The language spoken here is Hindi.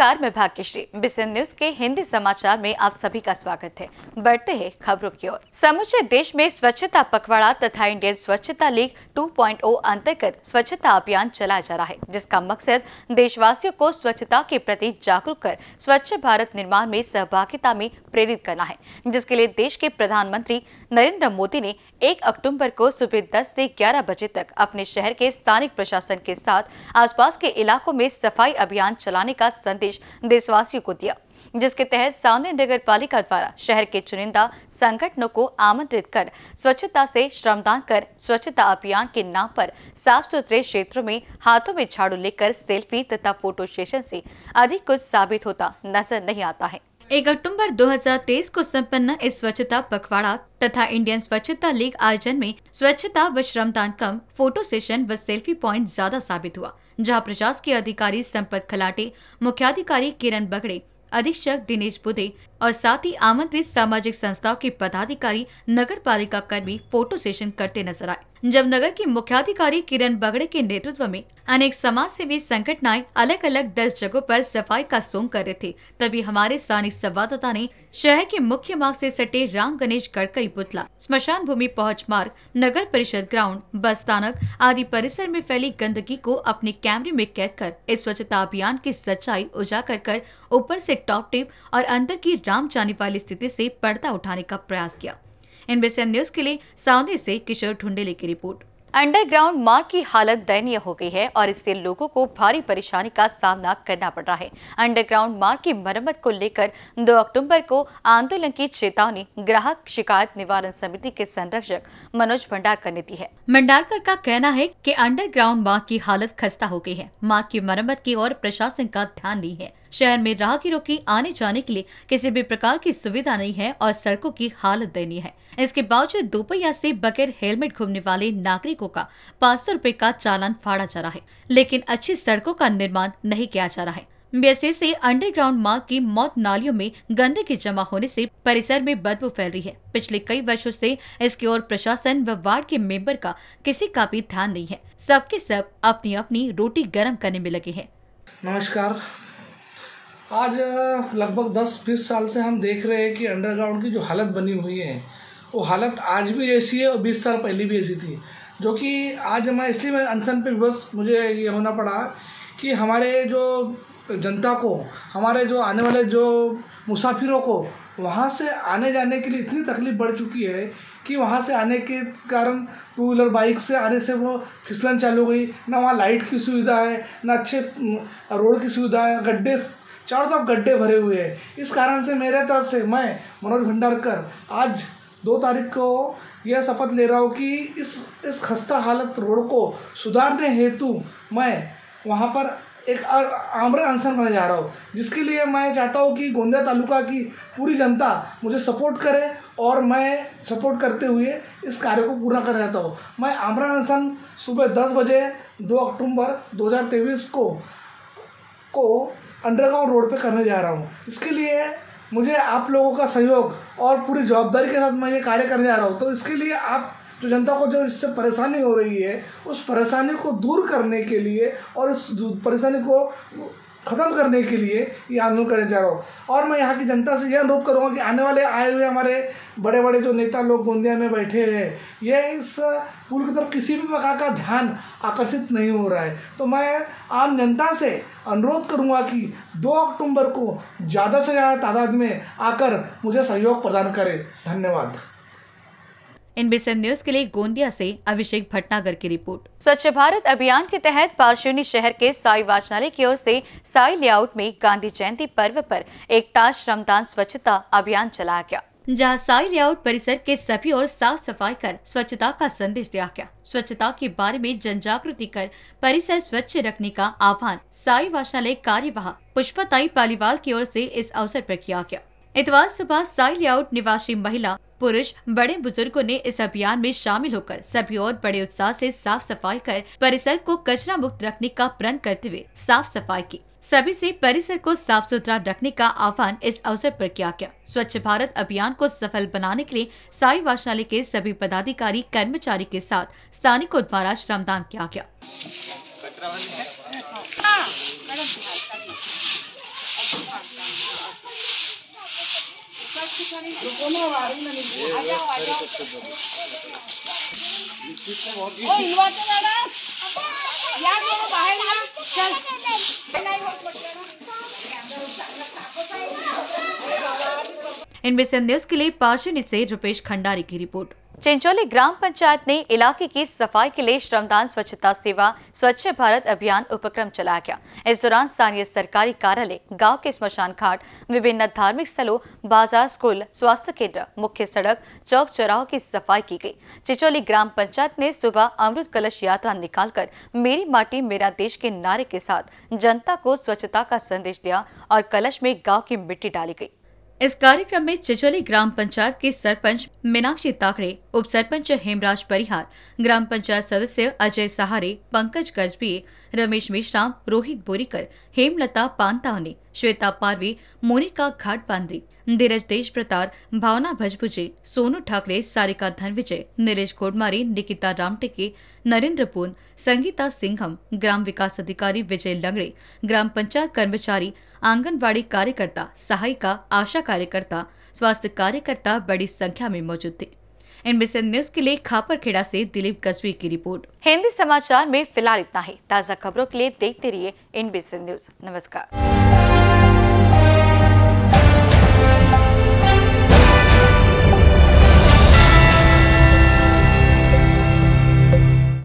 नमस्कार मैं भाग्यश्री बिजन न्यूज के हिंदी समाचार में आप सभी का स्वागत है बढ़ते हैं खबरों की ओर समूचे देश में स्वच्छता पखवाड़ा तथा इंडियन स्वच्छता लीग 2.0 अंतर्गत स्वच्छता अभियान चलाया जा रहा है जिसका मकसद देशवासियों को स्वच्छता के प्रति जागरूक कर स्वच्छ भारत निर्माण में सहभागिता में प्रेरित करना है जिसके लिए देश के प्रधानमंत्री नरेंद्र मोदी ने एक अक्टूबर को सुबह दस ऐसी ग्यारह बजे तक अपने शहर के स्थानीय प्रशासन के साथ आसपास के इलाकों में सफाई अभियान चलाने का संदेश संदेश देशवासियों को दिया जिसके तहत सावने नगर पालिका द्वारा शहर के चुनिंदा संगठनों को आमंत्रित कर स्वच्छता से श्रमदान कर स्वच्छता अभियान के नाम पर साफ सुथरे क्षेत्रों में हाथों में झाड़ू लेकर सेल्फी तथा फोटो सेशन से अधिक कुछ साबित होता नजर नहीं आता है एक अक्टूबर 2023 को संपन्न इस स्वच्छता पखवाड़ा तथा इंडियन स्वच्छता लीग आयोजन में स्वच्छता व श्रमदान कम फोटो सेशन व सेल्फी पॉइंट ज्यादा साबित हुआ जहां प्रशास के अधिकारी संपत खलाटे मुख्याधिकारी किरण बगड़े अधीक्षक दिनेश बुदे और साथ ही आमंत्रित सामाजिक संस्थाओं के पदाधिकारी नगर पालिका कर्मी फोटो सेशन करते नजर आए जब नगर की मुख्याधिकारी किरण बगड़े के नेतृत्व में अनेक समाज सेवी संगठनाएं अलग अलग दस जगहों पर सफाई का सोम कर रहे थे तभी हमारे स्थानीय संवाददाता ने शहर के मुख्य मार्ग से सटे राम गणेश गडकरी पुतला स्मशान भूमि पहुंच मार्ग नगर परिषद ग्राउंड बस स्थानक आदि परिसर में फैली गंदगी को अपने कैमरे में कैद कर इस स्वच्छता अभियान की सच्चाई उजागर कर ऊपर ऐसी टॉप टिप और अंदर की राम जाने वाली स्थिति ऐसी पर्दा उठाने का प्रयास किया एनबीसी न्यूज के लिए सावनी से किशोर ढुंडेले की रिपोर्ट अंडरग्राउंड मार्ग की हालत दयनीय हो गई है और इससे लोगों को भारी परेशानी का सामना करना पड़ रहा है अंडरग्राउंड मार्ग की मरम्मत को लेकर 2 अक्टूबर को आंदोलन की चेतावनी ग्राहक शिकायत निवारण समिति के संरक्षक मनोज भंडारकर ने दी है भंडारकर का कहना है कि अंडरग्राउंड मार्ग की हालत खस्ता हो गई है मार्ग की मरम्मत की और प्रशासन का ध्यान नहीं है शहर में राहगीरों की आने जाने के लिए किसी भी प्रकार की सुविधा नहीं है और सड़कों की हालत दयनीय है इसके बावजूद दोपहिया से बगैर हेलमेट घूमने वाले नागरिकों का पाँच सौ रूपए का चालान फाड़ा जा रहा है लेकिन अच्छी सड़कों का निर्माण नहीं किया जा रहा है बीएसए से अंडरग्राउंड मार्ग की मौत नालियों में के जमा होने से परिसर में बदबू फैल रही है पिछले कई वर्षों से इसकी ओर प्रशासन व वार्ड के मेंबर का किसी का भी ध्यान नहीं है सबके सब अपनी अपनी रोटी गर्म करने में लगे हैं नमस्कार आज लगभग दस बीस साल से हम देख रहे हैं कि अंडरग्राउंड की जो हालत बनी हुई है वो हालत आज भी ऐसी है और बीस साल पहले भी ऐसी थी जो कि आज मैं इसलिए मैं अनसन पे बस मुझे ये होना पड़ा कि हमारे जो जनता को हमारे जो आने वाले जो मुसाफिरों को वहाँ से आने जाने के लिए इतनी तकलीफ़ बढ़ चुकी है कि वहाँ से आने के कारण टू व्हीलर बाइक से आने से वो फिसलन चालू हो गई ना वहाँ लाइट की सुविधा है ना अच्छे रोड की सुविधा है गड्ढे चारों तरफ तो गड्ढे भरे हुए हैं इस कारण से मेरे तरफ से मैं मनोज भंडारकर आज दो तारीख को यह शपथ ले रहा हूँ कि इस इस खस्ता हालत रोड को सुधारने हेतु मैं वहाँ पर एक आम्र अनशन करने जा रहा हूँ जिसके लिए मैं चाहता हूँ कि गोंदिया तालुका की पूरी जनता मुझे सपोर्ट करे और मैं सपोर्ट करते हुए इस कार्य को पूरा कर रहता हूँ मैं आम्र अनशन सुबह दस बजे दो अक्टूबर तेईस को को अंडरग्राउंड रोड पे करने जा रहा हूँ इसके लिए मुझे आप लोगों का सहयोग और पूरी जवाबदारी के साथ मैं ये कार्य करने जा रहा हूँ तो इसके लिए आप जो जनता को जो इससे परेशानी हो रही है उस परेशानी को दूर करने के लिए और इस परेशानी को ख़त्म करने के लिए ये आंदोलन करने जा रहा हूँ और मैं यहाँ की जनता से यह अनुरोध करूँगा कि आने वाले आए हुए हमारे बड़े बड़े जो नेता लोग गोंदिया में बैठे हुए हैं ये इस पुल की तरफ किसी भी प्रकार का ध्यान आकर्षित नहीं हो रहा है तो मैं आम जनता से अनुरोध करूँगा कि दो अक्टूबर को ज़्यादा से ज़्यादा तादाद में आकर मुझे सहयोग प्रदान करें धन्यवाद इन बेसन न्यूज के लिए गोंदिया से अभिषेक भटनागर की रिपोर्ट स्वच्छ भारत अभियान के तहत पार्शिवनी शहर के साई वाचनालय की ओर से साई लेआउट में गांधी जयंती पर्व पर एकता श्रमदान स्वच्छता अभियान चलाया गया जहां साई लेआउट परिसर के सभी और साफ सफाई कर स्वच्छता का संदेश दिया गया स्वच्छता के बारे में जन जागृति कर परिसर स्वच्छ रखने का आह्वान साई वाचनालय कार्यवाह पुष्पाताई पालीवाल की ओर ऐसी इस अवसर आरोप किया गया इतवार सुबह साई लेआउट निवासी महिला पुरुष बड़े बुजुर्गों ने इस अभियान में शामिल होकर सभी और बड़े उत्साह से साफ सफाई कर परिसर को कचरा मुक्त रखने का प्रण करते हुए साफ सफाई की सभी से परिसर को साफ सुथरा रखने का आह्वान इस अवसर पर किया गया स्वच्छ भारत अभियान को सफल बनाने के लिए साई वाशाले के सभी पदाधिकारी कर्मचारी के साथ स्थानिकों द्वारा श्रमदान किया गया इनबी न्यूज के लिए पार्शिनी से रुपेश खंडारी की रिपोर्ट चिंचोली ग्राम पंचायत ने इलाके की सफाई के लिए श्रमदान स्वच्छता सेवा स्वच्छ भारत अभियान उपक्रम चलाया गया इस दौरान स्थानीय सरकारी कार्यालय गांव के स्मशान घाट विभिन्न धार्मिक स्थलों बाजार स्कूल स्वास्थ्य केंद्र मुख्य सड़क चौक चौराहों की सफाई की गई चिंचोली ग्राम पंचायत ने सुबह अमृत कलश यात्रा निकालकर मेरी माटी मेरा देश के नारे के साथ जनता को स्वच्छता का संदेश दिया और कलश में गाँव की मिट्टी डाली गयी इस कार्यक्रम में चिचोली ग्राम पंचायत के सरपंच मीनाक्षी ताकड़े उप सरपंच हेमराज परिहार ग्राम पंचायत सदस्य अजय सहारे पंकज गजबी रमेश मिश्रा रोहित बोरीकर हेमलता पानतावनी श्वेता पारवी मोनिका घाट पांडे धीरज देश प्रतार भावना भजभुजे सोनू ठाकरे सारिका धनविजय नीलेश घोडमारी निकिता रामटेके नरेंद्र पून संगीता सिंघम ग्राम विकास अधिकारी विजय लंगड़े ग्राम पंचायत कर्मचारी आंगनबाड़ी कार्यकर्ता सहायिका आशा कार्यकर्ता स्वास्थ्य कार्यकर्ता बड़ी संख्या में मौजूद थे एनबीसी न्यूज के लिए खापरखेड़ा से दिलीप कस्बी की रिपोर्ट हिंदी समाचार में फिलहाल इतना ही ताज़ा खबरों के लिए देखते रहिए एनबीसी न्यूज नमस्कार